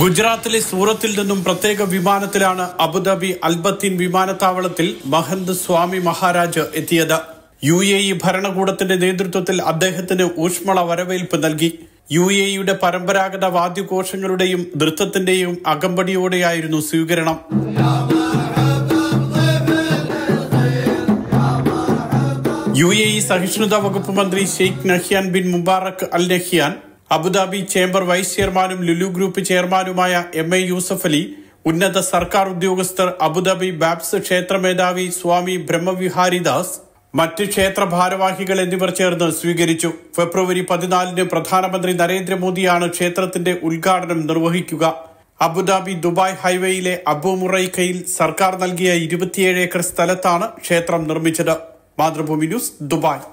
ഗുജറാത്തിലെ സൂറത്തിൽ നിന്നും പ്രത്യേക വിമാനത്തിലാണ് അബുദാബി അൽബത്തീൻ വിമാനത്താവളത്തിൽ മഹന്ത് സ്വാമി മഹാരാജ് എത്തിയത് യു എ ഇ ഭരണകൂടത്തിന്റെ നേതൃത്വത്തിൽ അദ്ദേഹത്തിന് ഊഷ്മള വരവേൽപ്പ് നൽകി യു എ ഇയുടെ പരമ്പരാഗത വാദ്യഘോഷങ്ങളുടെയും നൃത്തത്തിന്റെയും അകമ്പടിയോടെയായിരുന്നു സ്വീകരണം യു എ ഇ സഹിഷ്ണുത വകുപ്പ് മന്ത്രി Sheikh Nahyan bin Mubarak Al Nahyan Abu Dhabi chamber vice ചെയർമാനും ലുലു ഗ്രൂപ്പ് ചെയർമാനുമായ എം എ യൂസഫ് അലി ഉന്നത സർക്കാർ ഉദ്യോഗസ്ഥർ അബുദാബി ബാബ്സ് ക്ഷേത്ര മേധാവി സ്വാമി ബ്രഹ്മവിഹാരിദാസ് മറ്റ് ക്ഷേത്ര ഭാരവാഹികൾ എന്നിവർ ചേർന്ന് സ്വീകരിച്ചു ഫെബ്രുവരി പതിനാലിന് പ്രധാനമന്ത്രി നരേന്ദ്രമോദിയാണ് ക്ഷേത്രത്തിന്റെ ഉദ്ഘാടനം നിർവഹിക്കുക അബുദാബി ദുബായ് ഹൈവേയിലെ അബുമുറൈക്കയിൽ സർക്കാർ നൽകിയ ഇരുപത്തിയേഴ് ഏക്കർ സ്ഥലത്താണ് ക്ഷേത്രം നിർമ്മിച്ചത് മാതൃഭൂമി ന്യൂസ് ദുബായ്